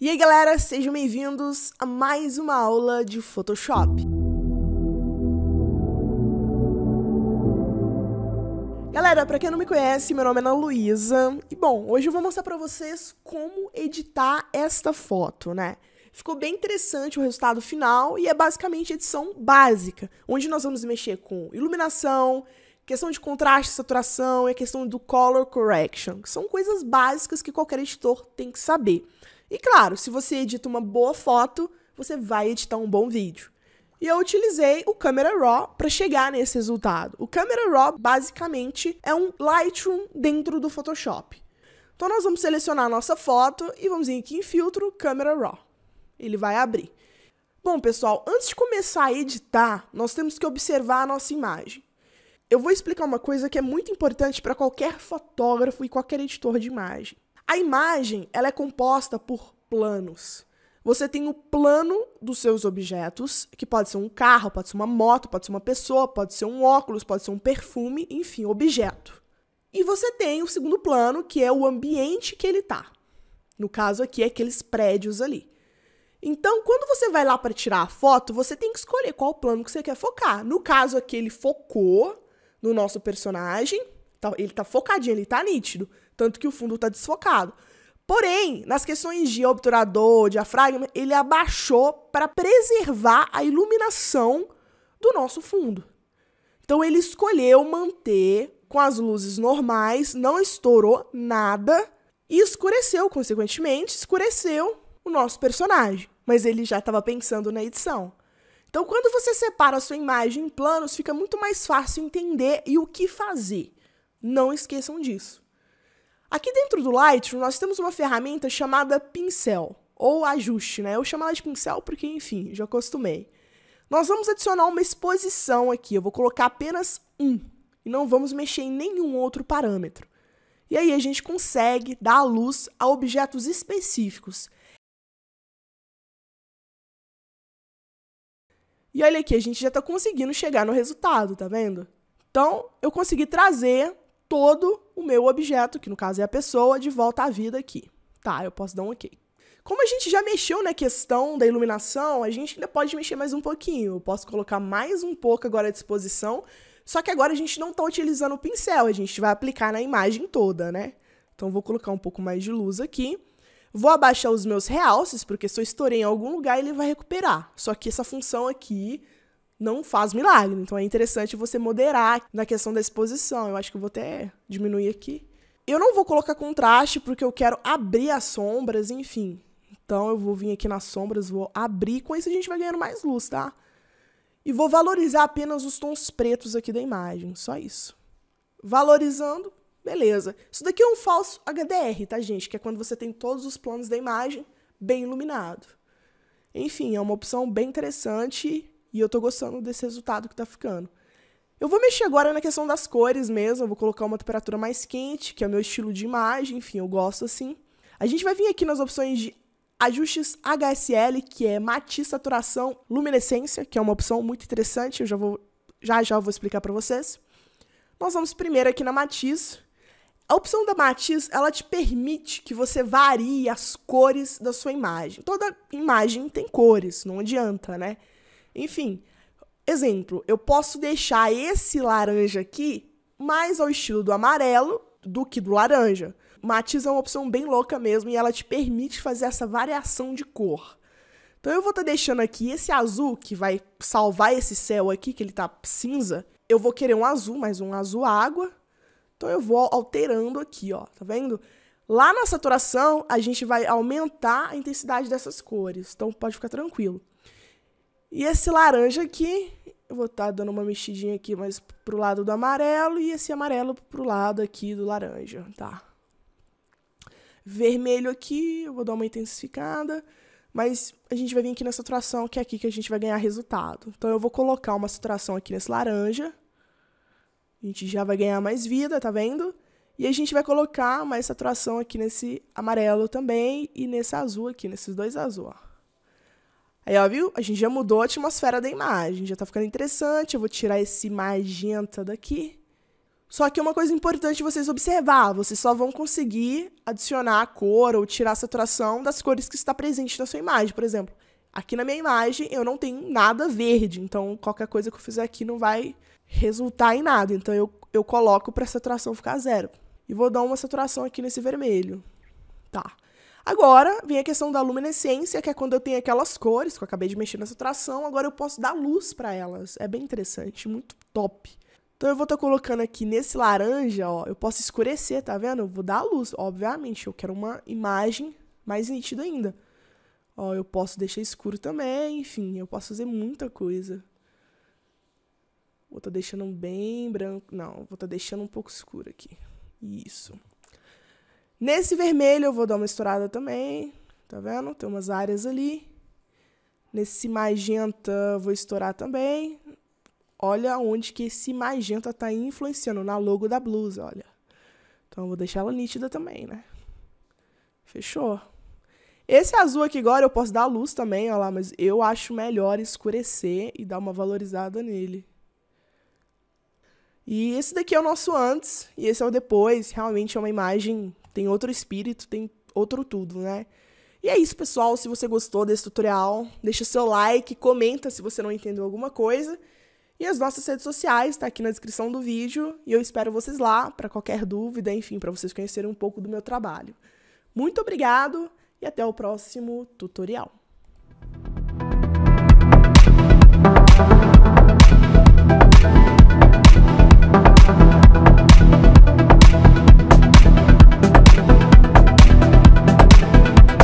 E aí galera, sejam bem-vindos a mais uma aula de Photoshop. Galera, para quem não me conhece, meu nome é Ana Luísa. E bom, hoje eu vou mostrar para vocês como editar esta foto, né? Ficou bem interessante o resultado final e é basicamente edição básica, onde nós vamos mexer com iluminação, questão de contraste, saturação e a questão do color correction, que são coisas básicas que qualquer editor tem que saber. E claro, se você edita uma boa foto, você vai editar um bom vídeo. E eu utilizei o Camera Raw para chegar nesse resultado. O Camera Raw basicamente é um Lightroom dentro do Photoshop. Então nós vamos selecionar a nossa foto e vamos vir aqui em filtro Camera Raw. Ele vai abrir. Bom, pessoal, antes de começar a editar, nós temos que observar a nossa imagem. Eu vou explicar uma coisa que é muito importante para qualquer fotógrafo e qualquer editor de imagem. A imagem ela é composta por planos. Você tem o plano dos seus objetos, que pode ser um carro, pode ser uma moto, pode ser uma pessoa, pode ser um óculos, pode ser um perfume, enfim, objeto. E você tem o segundo plano, que é o ambiente que ele está. No caso aqui, é aqueles prédios ali. Então, quando você vai lá para tirar a foto, você tem que escolher qual plano que você quer focar. No caso aqui, ele focou no nosso personagem, tá, ele está focadinho, ele está nítido tanto que o fundo está desfocado. Porém, nas questões de obturador, diafragma, ele abaixou para preservar a iluminação do nosso fundo. Então ele escolheu manter com as luzes normais, não estourou nada e escureceu, consequentemente, escureceu o nosso personagem. Mas ele já estava pensando na edição. Então, quando você separa a sua imagem em planos, fica muito mais fácil entender e o que fazer. Não esqueçam disso. Aqui dentro do Lightroom, nós temos uma ferramenta chamada pincel, ou ajuste, né? Eu chamo ela de pincel porque, enfim, já acostumei. Nós vamos adicionar uma exposição aqui, eu vou colocar apenas um, e não vamos mexer em nenhum outro parâmetro. E aí a gente consegue dar luz a objetos específicos. E olha aqui, a gente já está conseguindo chegar no resultado, tá vendo? Então, eu consegui trazer todo o meu objeto, que no caso é a pessoa, de volta à vida aqui. Tá, eu posso dar um ok. Como a gente já mexeu na questão da iluminação, a gente ainda pode mexer mais um pouquinho. Eu posso colocar mais um pouco agora à disposição, só que agora a gente não está utilizando o pincel, a gente vai aplicar na imagem toda, né? Então vou colocar um pouco mais de luz aqui. Vou abaixar os meus realces, porque se eu estourei em algum lugar, ele vai recuperar. Só que essa função aqui não faz milagre. Então é interessante você moderar na questão da exposição. Eu acho que eu vou até diminuir aqui. Eu não vou colocar contraste porque eu quero abrir as sombras, enfim. Então eu vou vir aqui nas sombras, vou abrir, com isso a gente vai ganhando mais luz, tá? E vou valorizar apenas os tons pretos aqui da imagem, só isso. Valorizando, beleza. Isso daqui é um falso HDR, tá, gente? Que é quando você tem todos os planos da imagem bem iluminado. Enfim, é uma opção bem interessante e eu tô gostando desse resultado que tá ficando. Eu vou mexer agora na questão das cores mesmo, eu vou colocar uma temperatura mais quente, que é o meu estilo de imagem, enfim, eu gosto assim. A gente vai vir aqui nas opções de ajustes HSL, que é matiz, saturação, luminescência, que é uma opção muito interessante, eu já vou já já vou explicar para vocês. Nós vamos primeiro aqui na matiz. A opção da matiz, ela te permite que você varie as cores da sua imagem. Toda imagem tem cores, não adianta, né? Enfim, exemplo, eu posso deixar esse laranja aqui mais ao estilo do amarelo do que do laranja. Matiz é uma opção bem louca mesmo e ela te permite fazer essa variação de cor. Então eu vou estar tá deixando aqui esse azul que vai salvar esse céu aqui, que ele tá cinza. Eu vou querer um azul, mais um azul água. Então eu vou alterando aqui, ó, tá vendo? Lá na saturação, a gente vai aumentar a intensidade dessas cores, então pode ficar tranquilo. E esse laranja aqui, eu vou estar tá dando uma mexidinha aqui mais pro lado do amarelo e esse amarelo pro lado aqui do laranja, tá? Vermelho aqui, eu vou dar uma intensificada, mas a gente vai vir aqui na saturação, que é aqui que a gente vai ganhar resultado. Então eu vou colocar uma saturação aqui nesse laranja, a gente já vai ganhar mais vida, tá vendo? E a gente vai colocar mais saturação aqui nesse amarelo também e nesse azul aqui, nesses dois azuis, ó. Aí, ó, viu? A gente já mudou a atmosfera da imagem, já tá ficando interessante. Eu vou tirar esse magenta daqui. Só que uma coisa importante vocês observar, vocês só vão conseguir adicionar a cor ou tirar a saturação das cores que está presente na sua imagem, por exemplo. Aqui na minha imagem eu não tenho nada verde, então qualquer coisa que eu fizer aqui não vai resultar em nada. Então eu, eu coloco para a saturação ficar zero. E vou dar uma saturação aqui nesse vermelho. Tá. Agora vem a questão da luminescência, que é quando eu tenho aquelas cores que eu acabei de mexer nessa tração, agora eu posso dar luz para elas. É bem interessante, muito top. Então eu vou estar tá colocando aqui nesse laranja, ó, eu posso escurecer, tá vendo? Eu vou dar luz, obviamente, eu quero uma imagem mais nítida ainda. Ó, eu posso deixar escuro também, enfim, eu posso fazer muita coisa. Vou estar tá deixando bem branco, não, vou estar tá deixando um pouco escuro aqui. Isso. Nesse vermelho eu vou dar uma estourada também, tá vendo? Tem umas áreas ali. Nesse magenta vou estourar também. Olha onde que esse magenta tá influenciando, na logo da blusa, olha. Então eu vou deixar ela nítida também, né? Fechou? Esse azul aqui agora eu posso dar a luz também, olha lá, mas eu acho melhor escurecer e dar uma valorizada nele. E esse daqui é o nosso antes e esse é o depois. Realmente é uma imagem tem outro espírito, tem outro tudo, né? E é isso, pessoal. Se você gostou desse tutorial, deixa seu like, comenta se você não entendeu alguma coisa. E as nossas redes sociais tá aqui na descrição do vídeo e eu espero vocês lá para qualquer dúvida, enfim, para vocês conhecerem um pouco do meu trabalho. Muito obrigado e até o próximo tutorial.